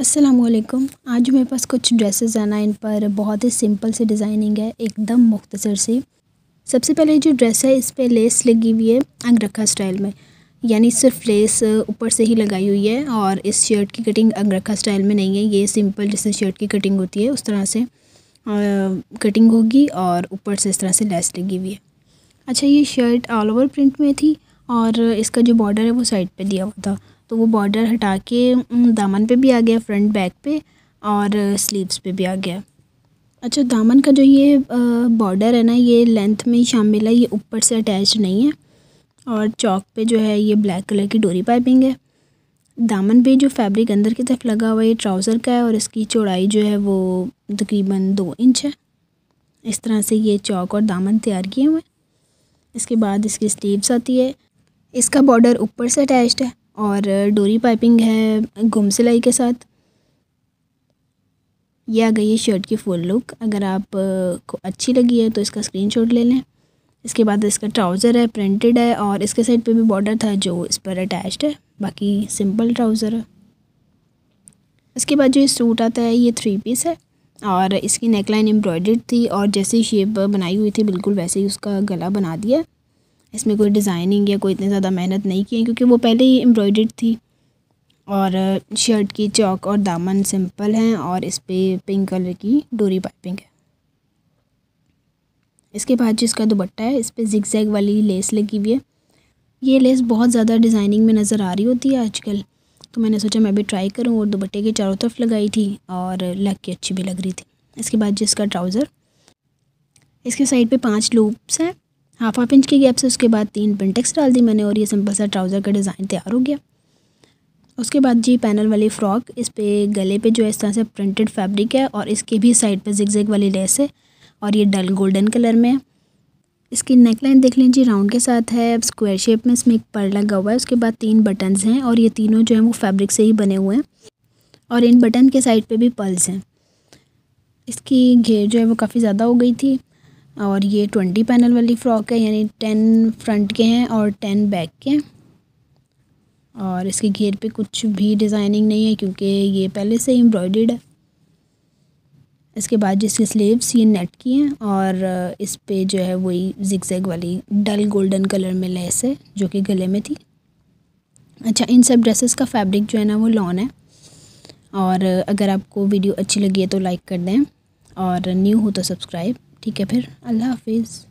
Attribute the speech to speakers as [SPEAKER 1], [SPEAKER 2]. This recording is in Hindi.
[SPEAKER 1] असलम आज मेरे पास कुछ ड्रेसेस आना इन पर बहुत ही सिंपल से डिज़ाइनिंग है एकदम मुख्तसर सी सबसे पहले जो ड्रेस है इस पर लेस लगी हुई है अंगरखा स्टाइल में यानी सिर्फ लेस ऊपर से ही लगाई हुई है और इस शर्ट की कटिंग अंगरखा स्टाइल में नहीं है ये सिंपल जिस शर्ट की कटिंग होती है उस तरह से कटिंग होगी और ऊपर से इस तरह से लेस लगी हुई है अच्छा ये शर्ट ऑल ओवर प्रिंट में थी और इसका जो बॉर्डर है वो साइड पर दिया हुआ था तो वो बॉर्डर हटा के दामन पे भी आ गया फ्रंट बैक पे और स्लीव्स पे भी आ गया अच्छा दामन का जो ये बॉर्डर है ना ये लेंथ में ही शामिल है ये ऊपर से अटैच नहीं है और चौक पे जो है ये ब्लैक कलर की डोरी पाइपिंग है दामन पे जो फैब्रिक अंदर की तरफ लगा हुआ है ये ट्राउज़र का है और इसकी चौड़ाई जो है वो तकरीबन दो इंच है इस तरह से ये चौक और दामन तैयार किए हुए हैं इसके बाद इसकी स्लीव्स आती है इसका बॉर्डर ऊपर से अटैच्ड है और डोरी पाइपिंग है गुम सिलाई के साथ ये आ गई है शर्ट की फुल लुक अगर आप को अच्छी लगी है तो इसका स्क्रीनशॉट ले लें इसके बाद इसका ट्राउज़र है प्रिंटेड है और इसके साइड पे भी बॉर्डर था जो इस पर अटैच्ड है बाकी सिंपल ट्राउज़र है इसके बाद जो ये सूट आता है ये थ्री पीस है और इसकी नेकलाइन एम्ब्रॉयड थी और जैसी शेप बनाई हुई थी बिल्कुल वैसे ही उसका गला बना दिया इसमें कोई डिज़ाइनिंग या कोई इतनी ज़्यादा मेहनत नहीं की है क्योंकि वो पहले ही एम्ब्रॉयडर्ड थी और शर्ट uh, की चौक और दामन सिंपल हैं और इस पर पिंक कलर की डोरी पाइपिंग है इसके बाद जो इसका दुपट्टा है इस पर जिग वाली लेस लगी हुई है ये लेस बहुत ज़्यादा डिज़ाइनिंग में नज़र आ रही होती है आजकल तो मैंने सोचा मैं भी ट्राई करूँ और दुपट्टे के चारों तरफ लगाई थी और लग के अच्छी भी लग रही थी इसके बाद इसका ट्राउज़र इसके साइड पर पाँच लूप्स हैं हाफ हाफ इंच के गैप से उसके बाद तीन पेंटेक्स डाल दी मैंने और ये सिंपल सा ट्राउज़र का डिज़ाइन तैयार हो गया उसके बाद जी पैनल वाली फ़्रॉक इस पर गले पे जो है इस तरह से प्रिंटेड फैब्रिक है और इसके भी साइड पे जिगजैग वाली लेस है और ये डल गोल्डन कलर में है इसकी नेकलाइन देख लें जी राउंड के साथ है स्क्वायर शेप में इसमें एक पर लगा हुआ है उसके बाद तीन बटन्स हैं और ये तीनों जो हैं वो फैब्रिक से ही बने हुए हैं और इन बटन के साइड पर भी पल्स हैं इसकी घेर जो है वो काफ़ी ज़्यादा हो गई थी और ये ट्वेंटी पैनल वाली फ़्रॉक है यानी टेन फ्रंट के हैं और टेन बैक के और इसके घेर पे कुछ भी डिज़ाइनिंग नहीं है क्योंकि ये पहले से ही एम्ब्रॉयड है इसके बाद जिसकी स्लीव्स ये नेट की हैं और इस पे जो है वही जिगजैग वाली डल गोल्डन कलर में लेस है जो कि गले में थी अच्छा इन सब ड्रेसेस का फैब्रिक जो है ना वो लॉन है और अगर आपको वीडियो अच्छी लगी है तो लाइक कर दें और न्यू हो तो सब्सक्राइब ठीक है फिर अल्लाह हाफिज़